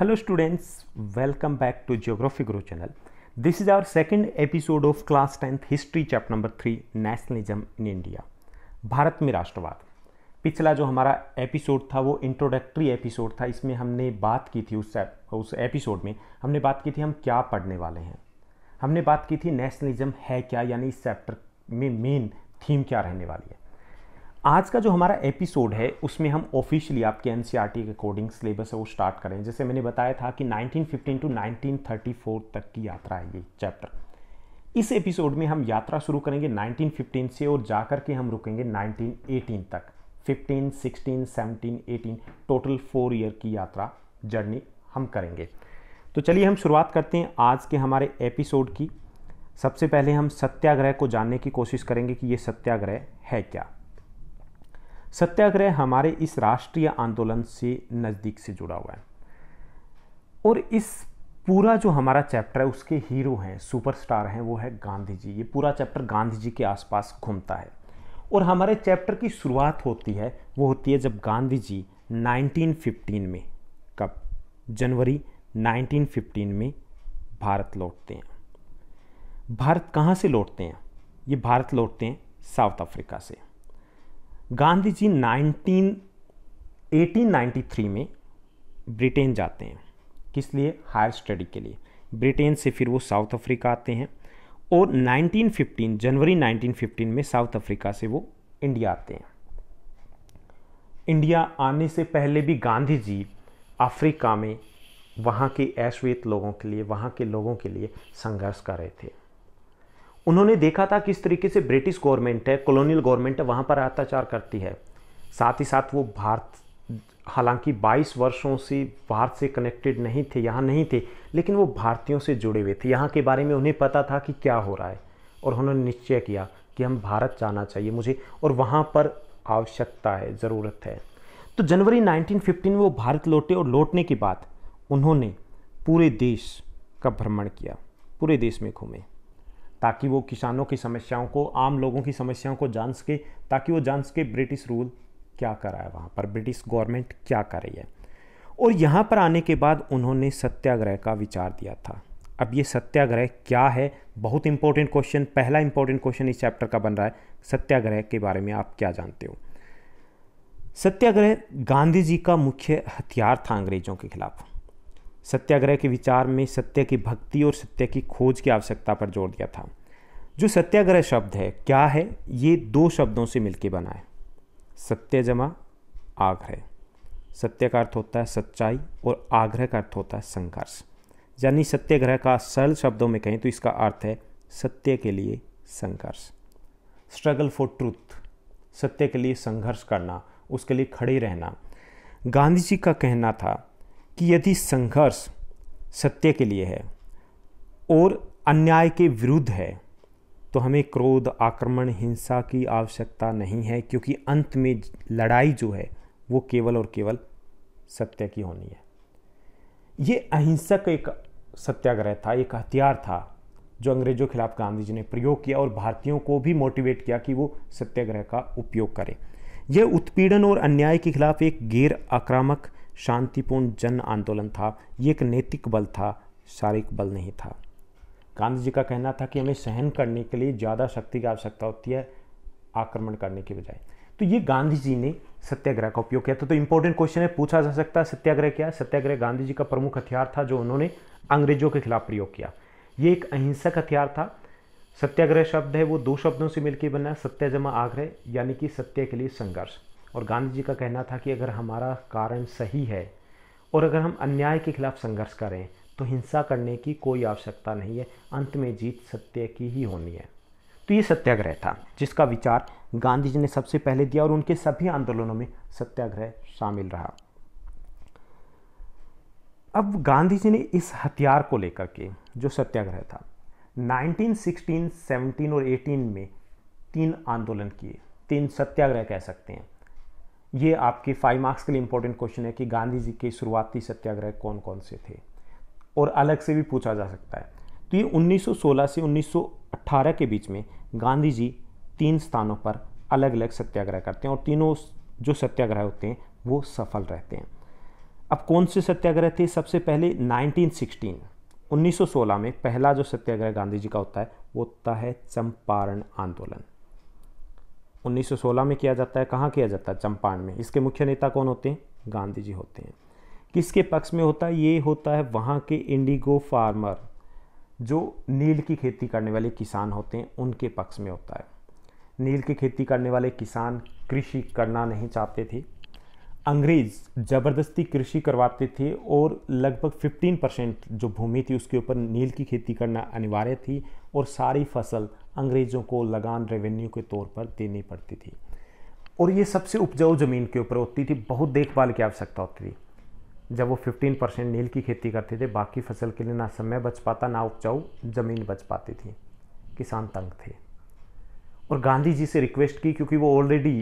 hello students welcome back to Geography Guru channel this is our second episode of class tenth history chapter number three nationalism in India Bharat में राष्ट्रवाद पिछला जो हमारा episode था वो introductory episode था इसमें हमने बात की थी उस उस एपिसोड में हमने बात की थी हम क्या पढ़ने वाले हैं हमने बात की थी नेशनलिज्म है क्या यानी इस चैप्टर में मेन थीम क्या रहने वाली है आज का जो हमारा एपिसोड है उसमें हम ऑफिशियली आपके एन e के अकॉर्डिंग सिलेबस है वो स्टार्ट करें जैसे मैंने बताया था कि 1915 टू 1934 तक की यात्रा है ये चैप्टर इस एपिसोड में हम यात्रा शुरू करेंगे 1915 से और जाकर के हम रुकेंगे 1918 तक 15, 16, 17, 18 टोटल फोर ईयर की यात्रा जर्नी हम करेंगे तो चलिए हम शुरुआत करते हैं आज के हमारे एपिसोड की सबसे पहले हम सत्याग्रह को जानने की कोशिश करेंगे कि ये सत्याग्रह है क्या सत्याग्रह हमारे इस राष्ट्रीय आंदोलन से नज़दीक से जुड़ा हुआ है और इस पूरा जो हमारा चैप्टर है उसके हीरो हैं सुपरस्टार हैं वो है गांधी जी ये पूरा चैप्टर गांधी जी के आसपास घूमता है और हमारे चैप्टर की शुरुआत होती है वो होती है जब गांधी जी 1915 में कब जनवरी 1915 में भारत लौटते हैं भारत कहाँ से लौटते हैं ये भारत लौटते हैं साउथ अफ्रीका से Gandhi ji nineteen eighteen ninety three में ब्रिटेन जाते हैं किस लिए हायर स्टडी के लिए ब्रिटेन से फिर वो साउथ अफ्रीका आते हैं और 1915 जनवरी 1915 में साउथ अफ्रीका से वो इंडिया आते हैं इंडिया आने से पहले भी गांधी जी अफ्रीका में वहाँ के ऐश्वेत लोगों के लिए वहाँ के लोगों के लिए संघर्ष कर रहे थे उन्होंने देखा था किस तरीके से ब्रिटिश गवर्नमेंट है कॉलोनियल गवर्नमेंट है वहाँ पर अत्याचार करती है साथ ही साथ वो भारत हालांकि 22 वर्षों से भारत से कनेक्टेड नहीं थे यहाँ नहीं थे लेकिन वो भारतीयों से जुड़े हुए थे यहाँ के बारे में उन्हें पता था कि क्या हो रहा है और उन्होंने निश्चय किया कि हम भारत जाना चाहिए मुझे और वहाँ पर आवश्यकता है ज़रूरत है तो जनवरी 1915 में वो भारत लौटे और लौटने के बाद उन्होंने पूरे देश का भ्रमण किया पूरे देश में घूमे ताकि वो किसानों की समस्याओं को आम लोगों की समस्याओं को जान सके ताकि वो जान सके ब्रिटिश रूल क्या करा है वहाँ पर ब्रिटिश गवर्नमेंट क्या कर रही है और यहाँ पर आने के बाद उन्होंने सत्याग्रह का विचार दिया था अब ये सत्याग्रह क्या है बहुत इंपॉर्टेंट क्वेश्चन पहला इंपॉर्टेंट क्वेश्चन इस चैप्टर का बन रहा है सत्याग्रह के बारे में आप क्या जानते हो सत्याग्रह गांधी जी का मुख्य हथियार था अंग्रेजों के खिलाफ सत्याग्रह के विचार में सत्य की भक्ति और सत्य की खोज की आवश्यकता पर जोर दिया था जो सत्याग्रह शब्द है क्या है ये दो शब्दों से मिलकर बना है सत्य जमा आग्रह सत्य का अर्थ होता है सच्चाई और आग्रह का अर्थ होता है संघर्ष यानी सत्याग्रह का सरल शब्दों में कहें तो इसका अर्थ है सत्य के लिए संघर्ष स्ट्रगल फॉर ट्रूथ सत्य के लिए संघर्ष करना उसके लिए खड़े रहना गांधी जी का कहना था कि यदि संघर्ष सत्य के लिए है और अन्याय के विरुद्ध है तो हमें क्रोध आक्रमण हिंसा की आवश्यकता नहीं है क्योंकि अंत में लड़ाई जो है वो केवल और केवल सत्य की होनी है ये अहिंसक एक सत्याग्रह था एक हथियार था जो अंग्रेजों के खिलाफ गांधी जी ने प्रयोग किया और भारतीयों को भी मोटिवेट किया कि वो सत्याग्रह का उपयोग करें यह उत्पीड़न और अन्याय के खिलाफ एक गैर आक्रामक शांतिपूर्ण जन आंदोलन था ये एक नैतिक बल था शारीरिक बल नहीं था गांधी जी का कहना था कि हमें सहन करने के लिए ज़्यादा शक्ति की आवश्यकता होती है आक्रमण करने के बजाय तो ये गांधी जी ने सत्याग्रह का उपयोग किया था तो इंपॉर्टेंट क्वेश्चन है पूछा जा सकता है सत्याग्रह क्या सत्याग्रह गांधी जी का प्रमुख हथियार था जो उन्होंने अंग्रेजों के खिलाफ प्रयोग किया ये एक अहिंसक हथियार था सत्याग्रह शब्द है वो दो शब्दों से मिलकर बना सत्य जमा आग्रह यानी कि सत्य के लिए संघर्ष और गांधी जी का कहना था कि अगर हमारा कारण सही है और अगर हम अन्याय के खिलाफ संघर्ष करें तो हिंसा करने की कोई आवश्यकता नहीं है अंत में जीत सत्य की ही होनी है तो ये सत्याग्रह था जिसका विचार गांधी जी ने सबसे पहले दिया और उनके सभी आंदोलनों में सत्याग्रह शामिल रहा अब गांधी जी ने इस हथियार को लेकर के जो सत्याग्रह था 1916, 17 और 18 में तीन आंदोलन किए तीन सत्याग्रह कह सकते हैं ये आपके फाइव मार्क्स के लिए इंपॉर्टेंट क्वेश्चन है कि गांधी जी के शुरुआती सत्याग्रह कौन कौन से थे और अलग से भी पूछा जा सकता है तो ये 1916 से 1918 के बीच में गांधी जी तीन स्थानों पर अलग अलग सत्याग्रह करते हैं और तीनों जो सत्याग्रह होते हैं वो सफल रहते हैं अब कौन से सत्याग्रह थे सबसे पहले 1916 1916 में पहला जो सत्याग्रह गांधी जी का होता है वो होता है चंपारण आंदोलन 1916 में किया जाता है कहाँ किया जाता है चंपारण में इसके मुख्य नेता कौन होते हैं गांधी जी होते हैं किसके पक्ष में होता है ये होता है वहाँ के इंडिगो फार्मर जो नील की खेती करने वाले किसान होते हैं उनके पक्ष में होता है नील की खेती करने वाले किसान कृषि करना नहीं चाहते थे अंग्रेज ज़बरदस्ती कृषि करवाते थे और लगभग 15 परसेंट जो भूमि थी उसके ऊपर नील की खेती करना अनिवार्य थी और सारी फसल अंग्रेज़ों को लगान रेवेन्यू के तौर पर देनी पड़ती थी और ये सबसे उपजाऊ ज़मीन के ऊपर होती थी बहुत देखभाल की आवश्यकता होती थी जब वो 15 परसेंट नील की खेती करते थे बाकी फसल के लिए ना समय बच पाता ना उपजाऊ ज़मीन बच पाती थी किसान तंग थे और गांधी जी से रिक्वेस्ट की क्योंकि वो ऑलरेडी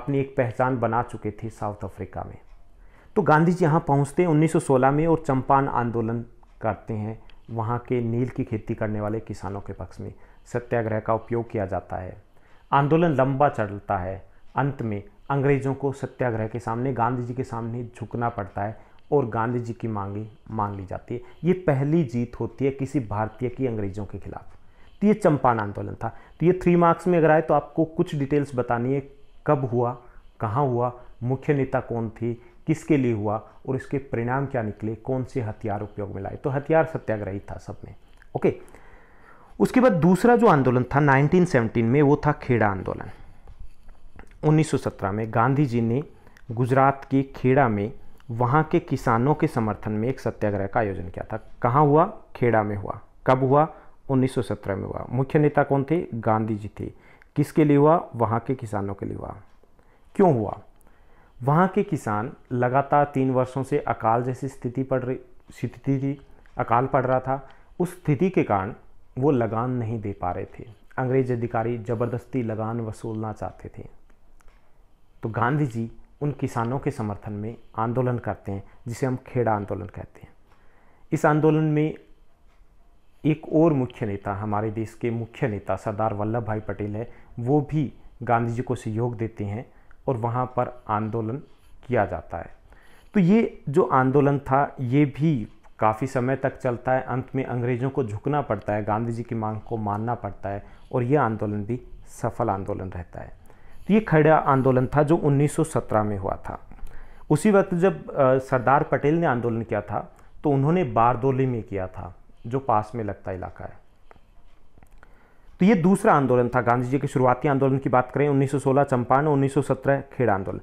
अपनी एक पहचान बना चुके थे साउथ अफ्रीका में तो गांधी जी यहाँ पहुँचते हैं उन्नीस में और चंपान आंदोलन करते हैं वहाँ के नील की खेती करने वाले किसानों के पक्ष में सत्याग्रह का उपयोग किया जाता है आंदोलन लंबा चलता है अंत में अंग्रेज़ों को सत्याग्रह के सामने गांधी जी के सामने झुकना पड़ता है और गांधी जी की मांगे मान ली जाती है ये पहली जीत होती है किसी भारतीय की अंग्रेज़ों के खिलाफ तो ये चंपान आंदोलन था तो ये थ्री मार्क्स में अगर आए तो आपको कुछ डिटेल्स बतानी है कब हुआ कहाँ हुआ मुख्य नेता कौन थी किसके लिए हुआ और इसके परिणाम क्या निकले कौन से हथियार उपयोग में लाए तो हथियार सत्याग्रही था सब में ओके उसके बाद दूसरा जो आंदोलन था 1917 में वो था खेड़ा आंदोलन 1917 में गांधी जी ने गुजरात के खेड़ा में वहाँ के किसानों के समर्थन में एक सत्याग्रह का आयोजन किया था कहाँ हुआ खेड़ा में हुआ कब हुआ 1917 में हुआ मुख्य नेता कौन थे गांधी जी थे किसके लिए हुआ वहाँ के किसानों के लिए हुआ क्यों हुआ वहाँ के किसान लगातार तीन वर्षों से अकाल जैसी स्थिति पड़ रही स्थिति थी अकाल पड़ रहा था उस स्थिति के कारण वो लगान नहीं दे पा रहे थे अंग्रेज अधिकारी ज़बरदस्ती लगान वसूलना चाहते थे तो गांधी जी उन किसानों के समर्थन में आंदोलन करते हैं जिसे हम खेड़ा आंदोलन कहते हैं इस आंदोलन में एक और मुख्य नेता हमारे देश के मुख्य नेता सरदार वल्लभ भाई पटेल है वो भी गांधी जी को सहयोग देते हैं और वहाँ पर आंदोलन किया जाता है तो ये जो आंदोलन था ये भी काफ़ी समय तक चलता है अंत में अंग्रेज़ों को झुकना पड़ता है गांधी जी की मांग को मानना पड़ता है और यह आंदोलन भी सफल आंदोलन रहता है तो ये खड़ा आंदोलन था जो 1917 में हुआ था उसी वक्त जब सरदार पटेल ने आंदोलन किया था तो उन्होंने बारदोली में किया था जो पास में लगता इलाका है तो ये दूसरा आंदोलन था गांधी जी के शुरुआती आंदोलन की बात करें 1916 चंपारण 1917 खेड़ आंदोलन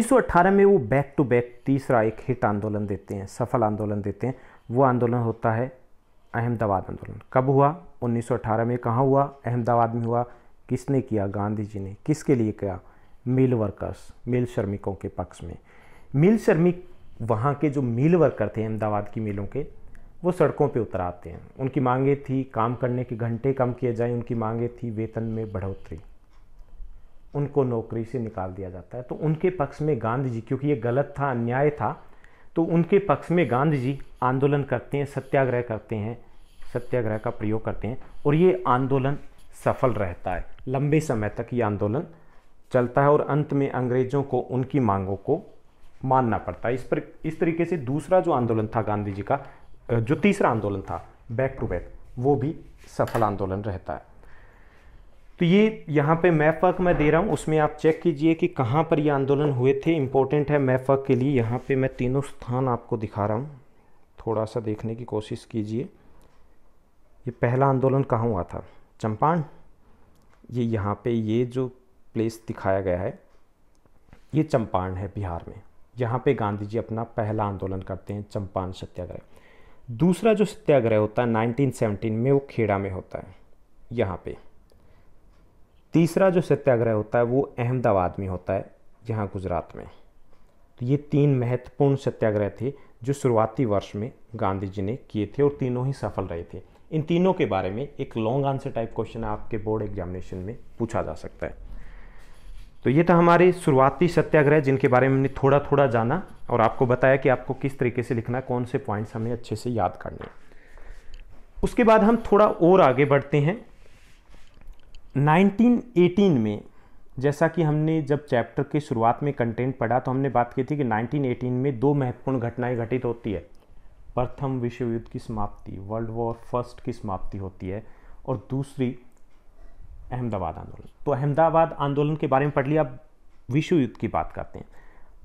1918 में वो बैक टू बैक तीसरा एक हिट आंदोलन देते हैं सफल आंदोलन देते हैं वो आंदोलन होता है अहमदाबाद आंदोलन कब हुआ 1918 में कहाँ हुआ अहमदाबाद में हुआ किसने किया गांधी जी ने किसके लिए किया मिल वर्कर्स मिल श्रमिकों के पक्ष में मिल श्रमिक वहाँ के जो मिल वर्कर थे अहमदाबाद की मिलों के वो सड़कों पे उतर आते हैं उनकी मांगे थी काम करने के घंटे कम किए जाएं उनकी मांगे थी वेतन में बढ़ोतरी उनको नौकरी से निकाल दिया जाता है तो उनके पक्ष में गांधी जी क्योंकि ये गलत था अन्याय था तो उनके पक्ष में गांधी जी आंदोलन करते हैं सत्याग्रह करते हैं सत्याग्रह का प्रयोग करते हैं और ये आंदोलन सफल रहता है लंबे समय तक ये आंदोलन चलता है और अंत में अंग्रेज़ों को उनकी मांगों को मानना पड़ता है इस पर इस तरीके से दूसरा जो आंदोलन था गांधी जी का जो तीसरा आंदोलन था बैक टू बैक वो भी सफल आंदोलन रहता है तो ये यहाँ पे मैप वर्क मैं दे रहा हूँ उसमें आप चेक कीजिए कि कहाँ पर ये आंदोलन हुए थे इम्पोर्टेंट है मैप वर्क के लिए यहाँ पे मैं तीनों स्थान आपको दिखा रहा हूँ थोड़ा सा देखने की कोशिश कीजिए ये पहला आंदोलन कहाँ हुआ था चंपान ये यहाँ पे ये जो प्लेस दिखाया गया है ये चंपान है बिहार में यहाँ पे गांधी जी अपना पहला आंदोलन करते हैं चंपान सत्याग्रह दूसरा जो सत्याग्रह होता है 1917 में वो खेड़ा में होता है यहाँ पे तीसरा जो सत्याग्रह होता है वो अहमदाबाद में होता है यहाँ गुजरात में तो ये तीन महत्वपूर्ण सत्याग्रह थे जो शुरुआती वर्ष में गांधी जी ने किए थे और तीनों ही सफल रहे थे इन तीनों के बारे में एक लॉन्ग आंसर टाइप क्वेश्चन आपके बोर्ड एग्जामिनेशन में पूछा जा सकता है तो ये था हमारे शुरुआती सत्याग्रह जिनके बारे में हमने थोड़ा थोड़ा जाना और आपको बताया कि आपको किस तरीके से लिखना है कौन से पॉइंट्स हमें अच्छे से याद करने उसके बाद हम थोड़ा और आगे बढ़ते हैं 1918 में जैसा कि हमने जब चैप्टर की शुरुआत में कंटेंट पढ़ा तो हमने बात की थी कि 1918 में दो महत्वपूर्ण घटनाएं घटित होती है प्रथम विश्व युद्ध की समाप्ति वर्ल्ड वॉर फर्स्ट की समाप्ति होती है और दूसरी अहमदाबाद आंदोलन तो अहमदाबाद आंदोलन के बारे में पढ़ लिया विश्व युद्ध की बात करते हैं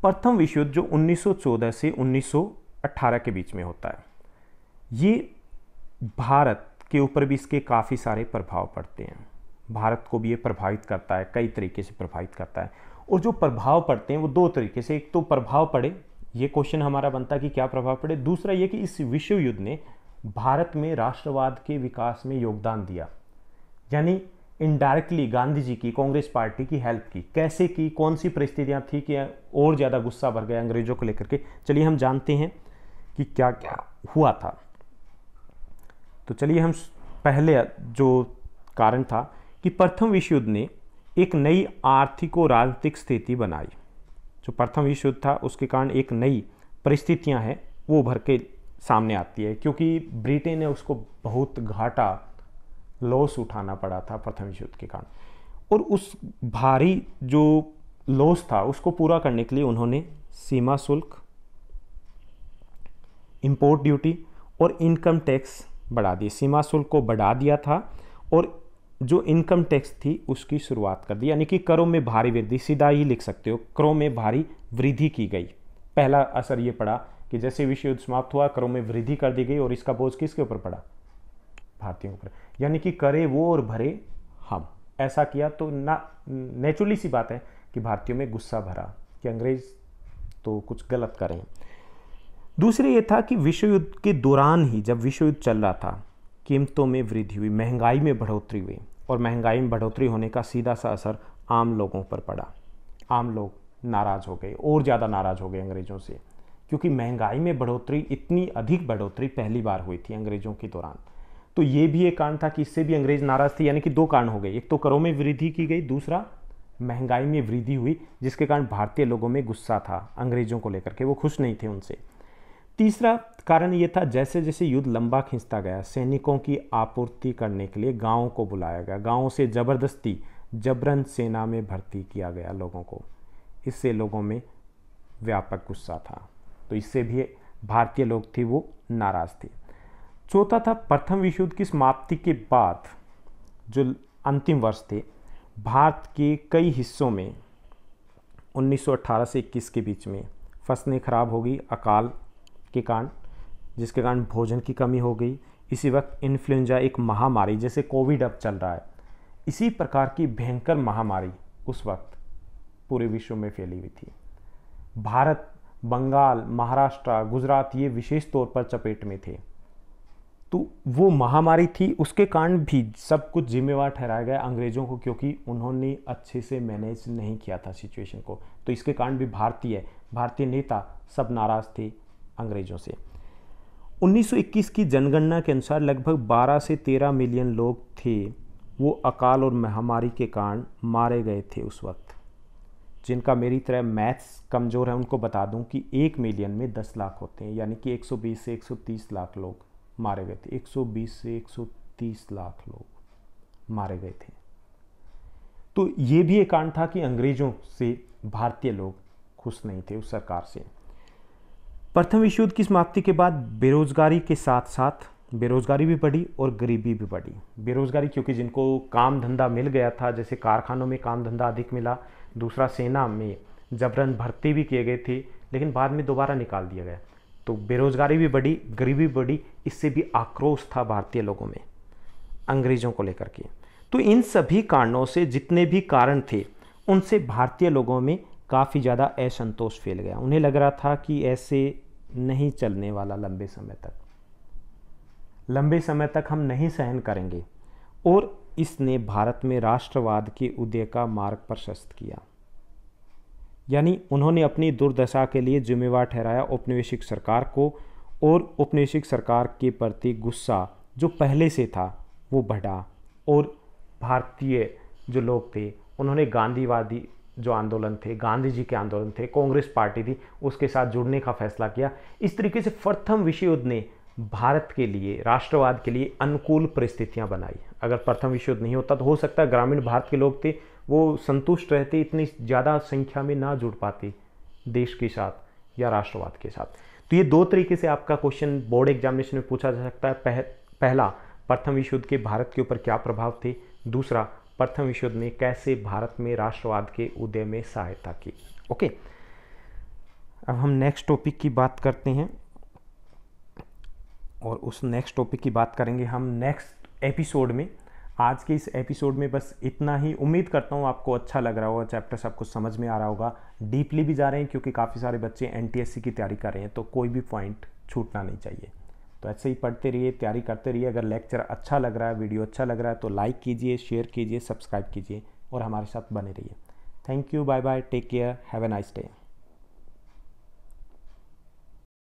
प्रथम विश्व युद्ध जो 1914 से 1918 के बीच में होता है ये भारत के ऊपर भी इसके काफ़ी सारे प्रभाव पड़ते हैं भारत को भी ये प्रभावित करता है कई तरीके से प्रभावित करता है और जो प्रभाव पड़ते हैं वो दो तरीके से एक तो प्रभाव पड़े ये क्वेश्चन हमारा बनता है कि क्या प्रभाव पड़े दूसरा ये कि इस विश्व युद्ध ने भारत में राष्ट्रवाद के विकास में योगदान दिया यानी इनडायरेक्टली गांधी जी की कांग्रेस पार्टी की हेल्प की कैसे की कौन सी परिस्थितियाँ थी कि और ज़्यादा गुस्सा भर गया अंग्रेजों को लेकर के चलिए हम जानते हैं कि क्या क्या हुआ था तो चलिए हम पहले जो कारण था कि प्रथम विश्व युद्ध ने एक नई आर्थिक और राजनीतिक स्थिति बनाई जो प्रथम विश्व युद्ध था उसके कारण एक नई परिस्थितियां हैं वो उभर के सामने आती है क्योंकि ब्रिटेन ने उसको बहुत घाटा लॉस उठाना पड़ा था प्रथम विश्व युद्ध के कारण और उस भारी जो लॉस था उसको पूरा करने के लिए उन्होंने सीमा शुल्क इंपोर्ट ड्यूटी और इनकम टैक्स बढ़ा दिए सीमा शुल्क को बढ़ा दिया था और जो इनकम टैक्स थी उसकी शुरुआत कर दी यानी कि करों में भारी वृद्धि सीधा ही लिख सकते हो करों में भारी वृद्धि की गई पहला असर ये पड़ा कि जैसे विश्व युद्ध समाप्त हुआ करों में वृद्धि कर दी गई और इसका बोझ किसके ऊपर पड़ा भारतीयों पर यानी कि करे वो और भरे हम ऐसा किया तो ना नेचुरली सी बात है कि भारतीयों में गुस्सा भरा कि अंग्रेज तो कुछ गलत करें दूसरे ये था कि विश्व युद्ध के दौरान ही जब विश्व युद्ध चल रहा था कीमतों में वृद्धि हुई महंगाई में बढ़ोतरी हुई और महंगाई में बढ़ोतरी होने का सीधा सा असर आम लोगों पर पड़ा आम लोग नाराज़ हो गए और ज़्यादा नाराज़ हो गए अंग्रेज़ों से क्योंकि महंगाई में बढ़ोतरी इतनी अधिक बढ़ोतरी पहली बार हुई थी अंग्रेज़ों के दौरान तो ये भी एक कारण था कि इससे भी अंग्रेज़ नाराज़ थे यानी कि दो कारण हो गए एक तो करों में वृद्धि की गई दूसरा महंगाई में वृद्धि हुई जिसके कारण भारतीय लोगों में गुस्सा था अंग्रेज़ों को लेकर के वो खुश नहीं थे उनसे तीसरा कारण ये था जैसे जैसे युद्ध लंबा खींचता गया सैनिकों की आपूर्ति करने के लिए गांवों को बुलाया गया गांवों से ज़बरदस्ती जबरन सेना में भर्ती किया गया लोगों को इससे लोगों में व्यापक गुस्सा था तो इससे भी भारतीय लोग थे वो नाराज़ थे चौथा था प्रथम विश्व युद्ध की समाप्ति के बाद जो अंतिम वर्ष थे भारत के कई हिस्सों में 1918 से 21 के बीच में फसलें खराब हो गई अकाल के कारण जिसके कारण भोजन की कमी हो गई इसी वक्त इन्फ्लुएंजा एक महामारी जैसे कोविड अब चल रहा है इसी प्रकार की भयंकर महामारी उस वक्त पूरे विश्व में फैली हुई थी भारत बंगाल महाराष्ट्र गुजरात ये विशेष तौर पर चपेट में थे तो वो महामारी थी उसके कारण भी सब कुछ जिम्मेवार ठहराया गया अंग्रेज़ों को क्योंकि उन्होंने अच्छे से मैनेज नहीं किया था सिचुएशन को तो इसके कारण भी भारतीय भारतीय नेता सब नाराज़ थे अंग्रेज़ों से 1921 की जनगणना के अनुसार लगभग 12 से 13 मिलियन लोग थे वो अकाल और महामारी के कारण मारे गए थे उस वक्त जिनका मेरी तरह मैथ्स कमज़ोर है उनको बता दूं कि एक मिलियन में 10 लाख होते हैं यानी कि 120 से 130 लाख लोग मारे गए थे 120 से 130 लाख लोग मारे गए थे तो ये भी एक कारण था कि अंग्रेज़ों से भारतीय लोग खुश नहीं थे उस सरकार से प्रथम विश्व युद्ध की समाप्ति के बाद बेरोजगारी के साथ साथ बेरोजगारी भी बढ़ी और गरीबी भी बढ़ी बेरोजगारी क्योंकि जिनको काम धंधा मिल गया था जैसे कारखानों में काम धंधा अधिक मिला दूसरा सेना में जबरन भर्ती भी किए गए थे लेकिन बाद में दोबारा निकाल दिया गया तो बेरोजगारी भी बढ़ी गरीबी बढ़ी इससे भी आक्रोश था भारतीय लोगों में अंग्रेज़ों को लेकर के तो इन सभी कारणों से जितने भी कारण थे उनसे भारतीय लोगों में काफ़ी ज़्यादा असंतोष फैल गया उन्हें लग रहा था कि ऐसे नहीं चलने वाला लंबे समय तक लंबे समय तक हम नहीं सहन करेंगे और इसने भारत में राष्ट्रवाद के उदय का मार्ग प्रशस्त किया यानी उन्होंने अपनी दुर्दशा के लिए जिम्मेवार ठहराया औपनिवेशिक सरकार को और औपनिवेशिक सरकार के प्रति गुस्सा जो पहले से था वो बढ़ा और भारतीय जो लोग थे उन्होंने गांधीवादी जो आंदोलन थे गांधी जी के आंदोलन थे कांग्रेस पार्टी थी उसके साथ जुड़ने का फैसला किया इस तरीके से प्रथम विश्व युद्ध ने भारत के लिए राष्ट्रवाद के लिए अनुकूल परिस्थितियां बनाई अगर प्रथम विश्व युद्ध नहीं होता तो हो सकता ग्रामीण भारत के लोग थे वो संतुष्ट रहते इतनी ज़्यादा संख्या में ना जुड़ पाते देश के साथ या राष्ट्रवाद के साथ तो ये दो तरीके से आपका क्वेश्चन बोर्ड एग्जामिनेशन में पूछा जा सकता है पह, पहला प्रथम विश्व युद्ध के भारत के ऊपर क्या प्रभाव थे दूसरा प्रथम विश्व युद्ध कैसे भारत में राष्ट्रवाद के उदय में सहायता की ओके अब हम नेक्स्ट टॉपिक की बात करते हैं और उस नेक्स्ट टॉपिक की बात करेंगे हम नेक्स्ट एपिसोड में आज के इस एपिसोड में बस इतना ही उम्मीद करता हूँ आपको अच्छा लग रहा होगा चैप्टर सबको समझ में आ रहा होगा डीपली भी जा रहे हैं क्योंकि काफ़ी सारे बच्चे एनटीएससी की तैयारी कर रहे हैं तो कोई भी पॉइंट छूटना नहीं चाहिए तो ऐसे ही पढ़ते रहिए तैयारी करते रहिए अगर लेक्चर अच्छा लग रहा है वीडियो अच्छा लग रहा है तो लाइक कीजिए शेयर कीजिए सब्सक्राइब कीजिए और हमारे साथ बने रहिए thank you bye bye take care have a nice day